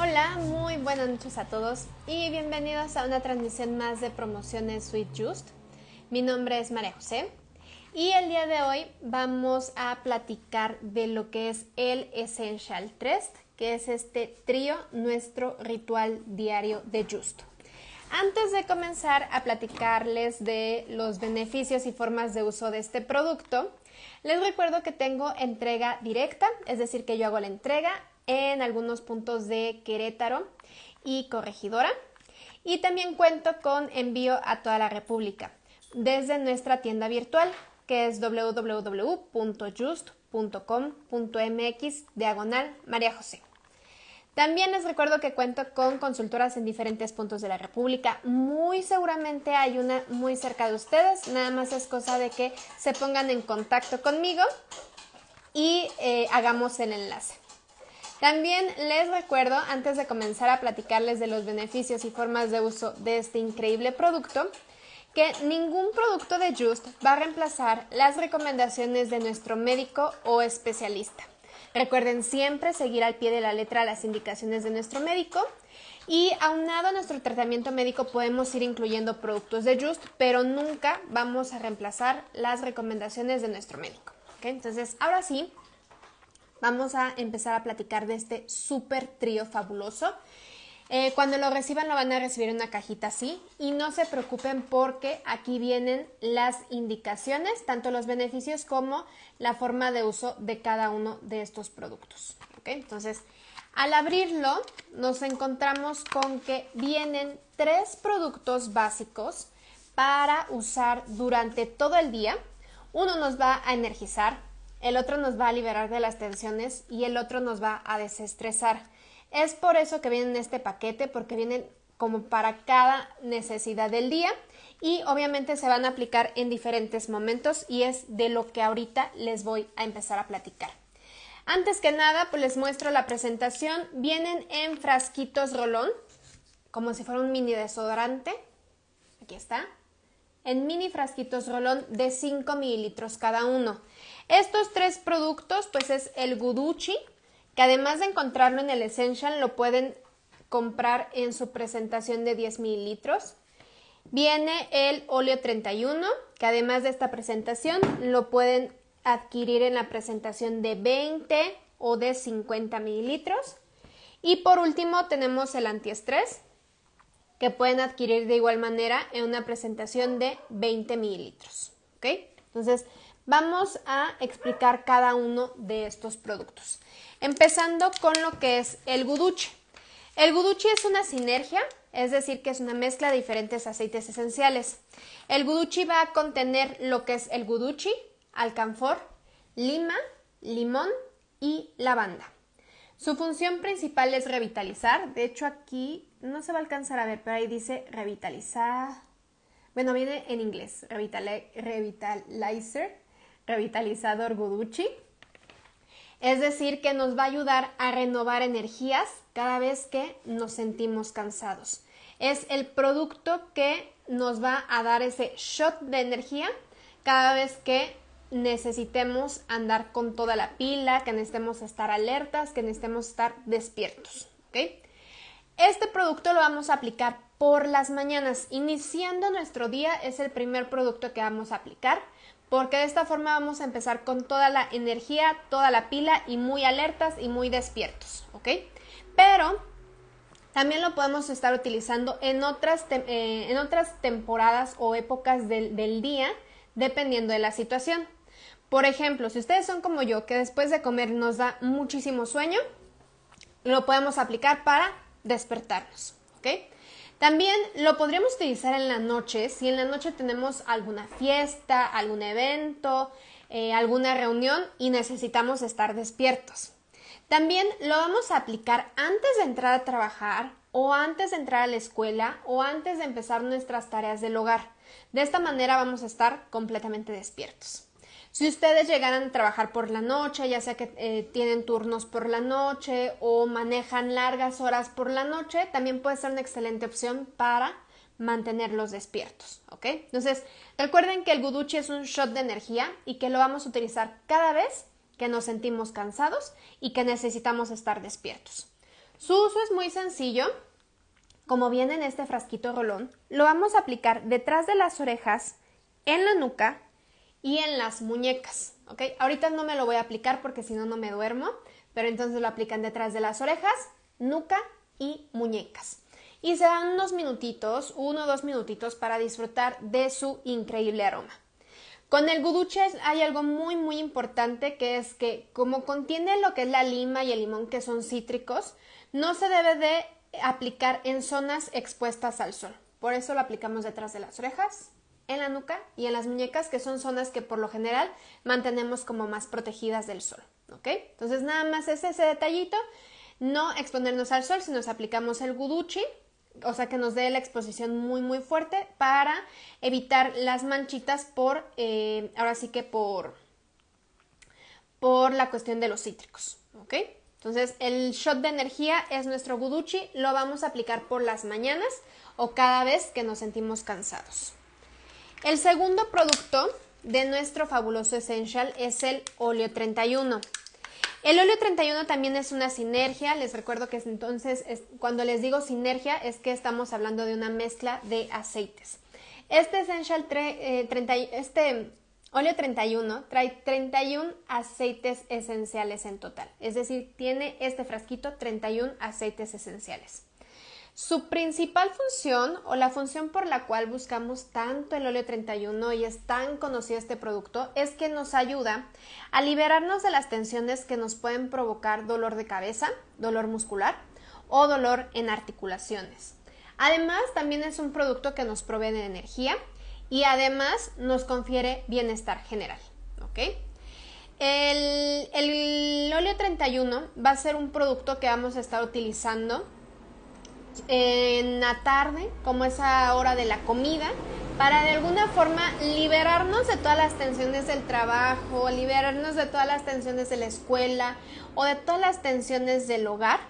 Hola, muy buenas noches a todos y bienvenidos a una transmisión más de promociones Sweet Just. Mi nombre es María José y el día de hoy vamos a platicar de lo que es el Essential Trust, que es este trío, nuestro ritual diario de Just. Antes de comenzar a platicarles de los beneficios y formas de uso de este producto, les recuerdo que tengo entrega directa, es decir, que yo hago la entrega en algunos puntos de Querétaro y Corregidora. Y también cuento con envío a toda la República desde nuestra tienda virtual que es www.just.com.mx diagonal María José. También les recuerdo que cuento con consultoras en diferentes puntos de la República. Muy seguramente hay una muy cerca de ustedes. Nada más es cosa de que se pongan en contacto conmigo y eh, hagamos el enlace. También les recuerdo, antes de comenzar a platicarles de los beneficios y formas de uso de este increíble producto, que ningún producto de Just va a reemplazar las recomendaciones de nuestro médico o especialista. Recuerden siempre seguir al pie de la letra las indicaciones de nuestro médico y aunado a nuestro tratamiento médico podemos ir incluyendo productos de Just, pero nunca vamos a reemplazar las recomendaciones de nuestro médico. Entonces, ahora sí, Vamos a empezar a platicar de este super trío fabuloso. Eh, cuando lo reciban lo van a recibir en una cajita así y no se preocupen porque aquí vienen las indicaciones, tanto los beneficios como la forma de uso de cada uno de estos productos. Entonces, al abrirlo nos encontramos con que vienen tres productos básicos para usar durante todo el día. Uno nos va a energizar, el otro nos va a liberar de las tensiones y el otro nos va a desestresar. Es por eso que vienen este paquete, porque vienen como para cada necesidad del día y obviamente se van a aplicar en diferentes momentos y es de lo que ahorita les voy a empezar a platicar. Antes que nada, pues les muestro la presentación. Vienen en frasquitos rolón, como si fuera un mini desodorante. Aquí está en mini frasquitos rolón de 5 mililitros cada uno. Estos tres productos, pues es el Guduchi, que además de encontrarlo en el Essential, lo pueden comprar en su presentación de 10 mililitros. Viene el óleo 31, que además de esta presentación, lo pueden adquirir en la presentación de 20 o de 50 mililitros. Y por último tenemos el antiestrés, que pueden adquirir de igual manera en una presentación de 20 mililitros. Entonces, vamos a explicar cada uno de estos productos. Empezando con lo que es el guduchi. El guduchi es una sinergia, es decir, que es una mezcla de diferentes aceites esenciales. El guduchi va a contener lo que es el guduchi, alcanfor, lima, limón y lavanda. Su función principal es revitalizar. De hecho, aquí no se va a alcanzar a ver, pero ahí dice revitalizar. Bueno, viene en inglés, revitalizer, revitalizador Guduchi. Es decir, que nos va a ayudar a renovar energías cada vez que nos sentimos cansados. Es el producto que nos va a dar ese shot de energía cada vez que necesitemos andar con toda la pila, que necesitemos estar alertas, que necesitemos estar despiertos. Este producto lo vamos a aplicar por las mañanas. Iniciando nuestro día es el primer producto que vamos a aplicar porque de esta forma vamos a empezar con toda la energía, toda la pila y muy alertas y muy despiertos. ¿ok? Pero también lo podemos estar utilizando en otras, eh, en otras temporadas o épocas del, del día dependiendo de la situación. Por ejemplo, si ustedes son como yo, que después de comer nos da muchísimo sueño, lo podemos aplicar para despertarnos, ¿ok? También lo podríamos utilizar en la noche, si en la noche tenemos alguna fiesta, algún evento, eh, alguna reunión y necesitamos estar despiertos. También lo vamos a aplicar antes de entrar a trabajar o antes de entrar a la escuela o antes de empezar nuestras tareas del hogar. De esta manera vamos a estar completamente despiertos. Si ustedes llegaran a trabajar por la noche, ya sea que eh, tienen turnos por la noche o manejan largas horas por la noche, también puede ser una excelente opción para mantenerlos despiertos, ¿ok? Entonces, recuerden que el guduchi es un shot de energía y que lo vamos a utilizar cada vez que nos sentimos cansados y que necesitamos estar despiertos. Su uso es muy sencillo. Como viene en este frasquito rolón, lo vamos a aplicar detrás de las orejas, en la nuca y en las muñecas, ¿ok? Ahorita no me lo voy a aplicar porque si no, no me duermo, pero entonces lo aplican detrás de las orejas, nuca y muñecas. Y se dan unos minutitos, uno o dos minutitos para disfrutar de su increíble aroma. Con el guduche hay algo muy muy importante que es que como contiene lo que es la lima y el limón que son cítricos, no se debe de aplicar en zonas expuestas al sol. Por eso lo aplicamos detrás de las orejas, en la nuca y en las muñecas, que son zonas que por lo general mantenemos como más protegidas del sol. ¿Ok? Entonces nada más es ese detallito, no exponernos al sol si nos aplicamos el guduchi, o sea que nos dé la exposición muy muy fuerte para evitar las manchitas por, eh, ahora sí que por, por la cuestión de los cítricos. ¿Ok? Entonces, el shot de energía es nuestro guduchi, lo vamos a aplicar por las mañanas o cada vez que nos sentimos cansados. El segundo producto de nuestro fabuloso Essential es el óleo 31. El óleo 31 también es una sinergia, les recuerdo que entonces cuando les digo sinergia es que estamos hablando de una mezcla de aceites. Este Essential eh, este óleo 31 trae 31 aceites esenciales en total, es decir, tiene este frasquito 31 aceites esenciales. Su principal función o la función por la cual buscamos tanto el óleo 31 y es tan conocido este producto es que nos ayuda a liberarnos de las tensiones que nos pueden provocar dolor de cabeza, dolor muscular o dolor en articulaciones. Además, también es un producto que nos provee de energía y además nos confiere bienestar general. El, el óleo 31 va a ser un producto que vamos a estar utilizando en la tarde, como esa hora de la comida, para de alguna forma liberarnos de todas las tensiones del trabajo, liberarnos de todas las tensiones de la escuela o de todas las tensiones del hogar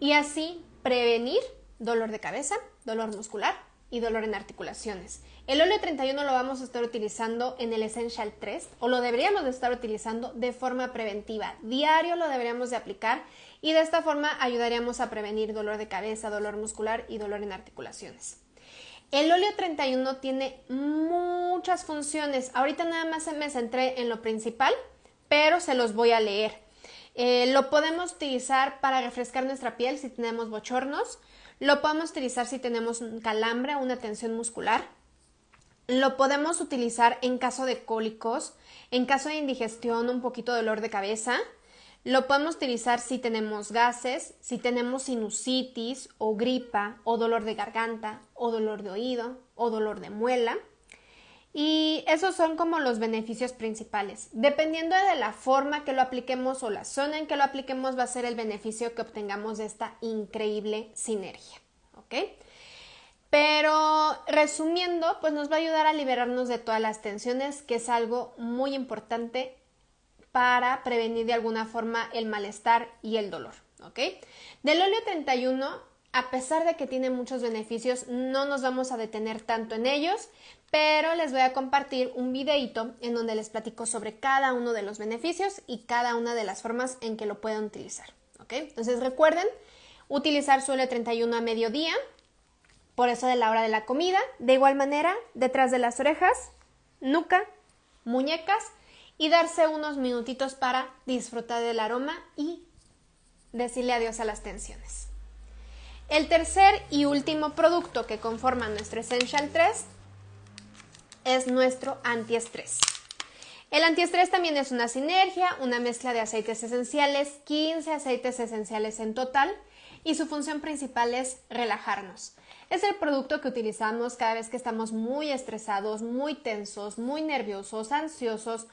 y así prevenir dolor de cabeza, dolor muscular y dolor en articulaciones. El óleo 31 lo vamos a estar utilizando en el Essential 3 o lo deberíamos de estar utilizando de forma preventiva. Diario lo deberíamos de aplicar y de esta forma ayudaríamos a prevenir dolor de cabeza, dolor muscular y dolor en articulaciones. El óleo 31 tiene muchas funciones. Ahorita nada más me centré en lo principal, pero se los voy a leer. Eh, lo podemos utilizar para refrescar nuestra piel si tenemos bochornos. Lo podemos utilizar si tenemos un calambre o una tensión muscular. Lo podemos utilizar en caso de cólicos, en caso de indigestión, un poquito de dolor de cabeza. Lo podemos utilizar si tenemos gases, si tenemos sinusitis o gripa o dolor de garganta o dolor de oído o dolor de muela. Y esos son como los beneficios principales. Dependiendo de la forma que lo apliquemos o la zona en que lo apliquemos va a ser el beneficio que obtengamos de esta increíble sinergia. ¿Ok? Pero resumiendo, pues nos va a ayudar a liberarnos de todas las tensiones, que es algo muy importante para prevenir de alguna forma el malestar y el dolor, ¿ok? Del óleo 31, a pesar de que tiene muchos beneficios, no nos vamos a detener tanto en ellos, pero les voy a compartir un videito en donde les platico sobre cada uno de los beneficios y cada una de las formas en que lo pueden utilizar, ¿ok? Entonces recuerden utilizar su óleo 31 a mediodía, por eso de la hora de la comida. De igual manera, detrás de las orejas, nuca, muñecas y darse unos minutitos para disfrutar del aroma y decirle adiós a las tensiones. El tercer y último producto que conforma nuestro Essential 3 es nuestro antiestrés. El antiestrés también es una sinergia, una mezcla de aceites esenciales, 15 aceites esenciales en total, y su función principal es relajarnos. Es el producto que utilizamos cada vez que estamos muy estresados, muy tensos, muy nerviosos, ansiosos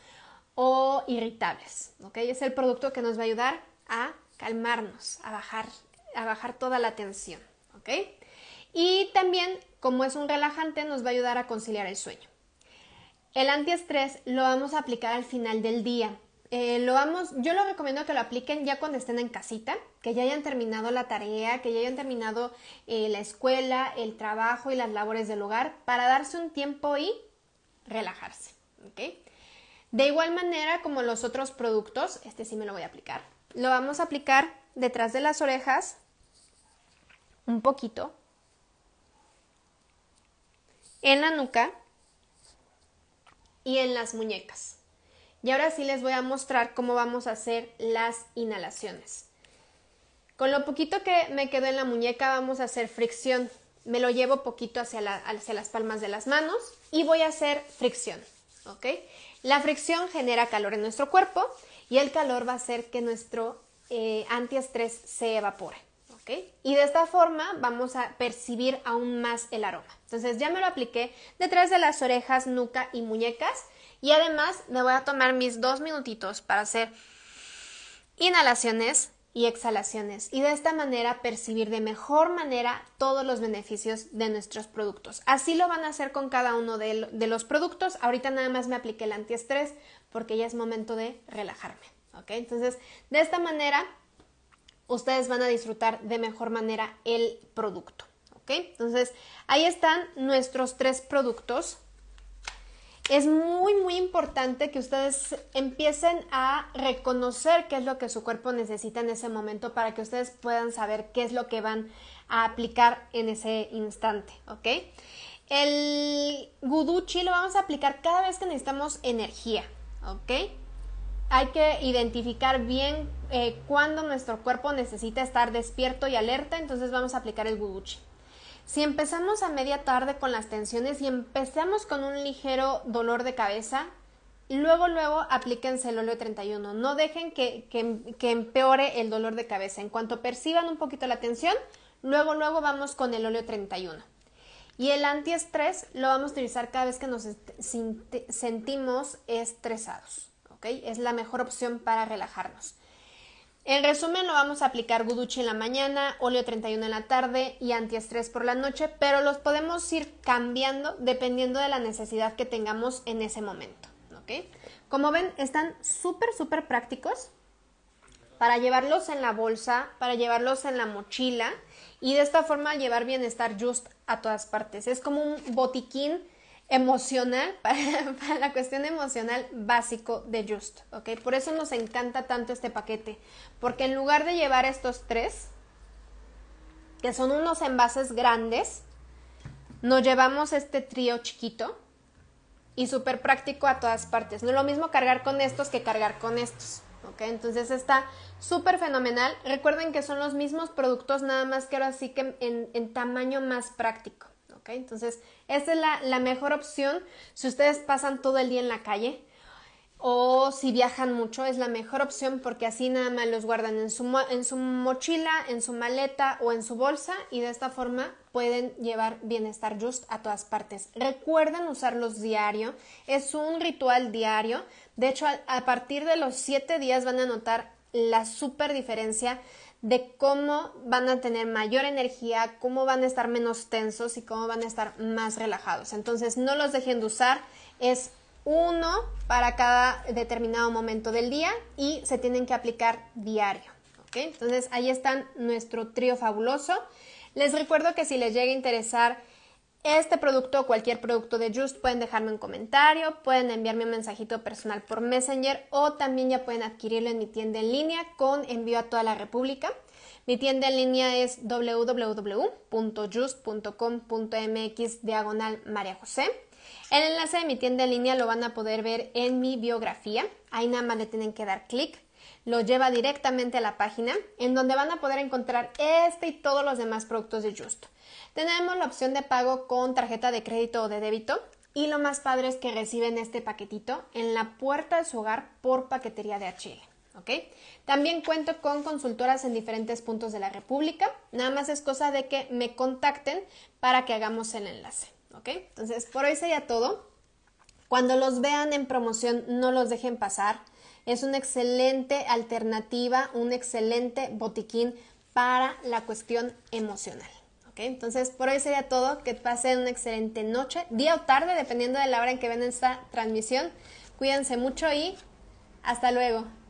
o irritables. ¿ok? Es el producto que nos va a ayudar a calmarnos, a bajar, a bajar toda la tensión. Y también, como es un relajante, nos va a ayudar a conciliar el sueño. El antiestrés lo vamos a aplicar al final del día eh, lo vamos, yo lo recomiendo que lo apliquen ya cuando estén en casita, que ya hayan terminado la tarea, que ya hayan terminado eh, la escuela, el trabajo y las labores del hogar, para darse un tiempo y relajarse. De igual manera, como los otros productos, este sí me lo voy a aplicar. Lo vamos a aplicar detrás de las orejas, un poquito, en la nuca y en las muñecas. Y ahora sí les voy a mostrar cómo vamos a hacer las inhalaciones. Con lo poquito que me quedó en la muñeca vamos a hacer fricción. Me lo llevo poquito hacia, las palmas de las manos y voy a hacer fricción. La fricción genera calor en nuestro cuerpo y el calor va a hacer que nuestro eh, antiestrés se evapore. Y de esta forma vamos a percibir aún más el aroma. Entonces ya me lo apliqué detrás de las orejas, nuca y muñecas. Y además me voy a tomar mis dos minutitos para hacer inhalaciones y exhalaciones y de esta manera percibir de mejor manera todos los beneficios de nuestros productos. Así lo van a hacer con cada uno de, los productos. Ahorita nada más me apliqué el antiestrés porque ya es momento de relajarme. Entonces, de esta manera ustedes van a disfrutar de mejor manera el producto. ¿Ok? Entonces, ahí están nuestros tres productos. Es muy, muy importante que ustedes empiecen a reconocer qué es lo que su cuerpo necesita en ese momento para que ustedes puedan saber qué es lo que van a aplicar en ese instante. ¿Ok? El guduchi lo vamos a aplicar cada vez que necesitamos energía. ¿Ok? hay que identificar bien eh, cuándo nuestro cuerpo necesita estar despierto y alerta, entonces vamos a aplicar el guduchi. Si empezamos a media tarde con las tensiones y empezamos con un ligero dolor de cabeza, luego, luego aplíquense el óleo 31. No dejen que, que empeore el dolor de cabeza. En cuanto perciban un poquito la tensión, luego, luego vamos con el óleo 31. Y el antiestrés lo vamos a utilizar cada vez que nos sentimos estresados. Es la mejor opción para relajarnos. En resumen, lo vamos a aplicar guduchi en la mañana, óleo 31 en la tarde y antiestrés por la noche, pero los podemos ir cambiando dependiendo de la necesidad que tengamos en ese momento. Como ven, están súper, súper prácticos para llevarlos en la bolsa, para llevarlos en la mochila y de esta forma llevar bienestar just a todas partes. Es como un botiquín emocional, para, la cuestión emocional básico de Just, ¿ok? Por eso nos encanta tanto este paquete, porque en lugar de llevar estos tres, que son unos envases grandes, nos llevamos este trío chiquito y súper práctico a todas partes. No es lo mismo cargar con estos que cargar con estos. ¿ok? Entonces está súper fenomenal. Recuerden que son los mismos productos, nada más que ahora sí que en tamaño más práctico. Entonces, esta es la, mejor opción si ustedes pasan todo el día en la calle o si viajan mucho es la mejor opción porque así nada más los guardan en su, mochila, en su maleta o en su bolsa y de esta forma pueden llevar bienestar just a todas partes. Recuerden usarlos diario, es un ritual diario. De hecho, a, partir de los 7 días van a notar la super diferencia de cómo van a tener mayor energía, cómo van a estar menos tensos y cómo van a estar más relajados. Entonces no los dejen de usar, es uno para cada determinado momento del día y se tienen que aplicar diario. ¿okay? Entonces ahí están nuestro trío fabuloso. Les recuerdo que si les llega a interesar este producto o cualquier producto de Just pueden dejarme un comentario, pueden enviarme un mensajito personal por Messenger o también ya pueden adquirirlo en mi tienda en línea con envío a toda la República. Mi tienda en línea es www.just.com.mx diagonal María José. El enlace de mi tienda en línea lo van a poder ver en mi biografía. Ahí nada más le tienen que dar clic lo lleva directamente a la página en donde van a poder encontrar este y todos los demás productos de Justo. Tenemos la opción de pago con tarjeta de crédito o de débito y lo más padre es que reciben este paquetito en la puerta de su hogar por paquetería de Chile. También cuento con consultoras en diferentes puntos de la República. Nada más es cosa de que me contacten para que hagamos el enlace. Entonces, por hoy sería todo. Cuando los vean en promoción, no los dejen pasar es una excelente alternativa, un excelente botiquín para la cuestión emocional. Entonces, por hoy sería todo. Que pasen una excelente noche, día o tarde, dependiendo de la hora en que ven esta transmisión. Cuídense mucho y hasta luego.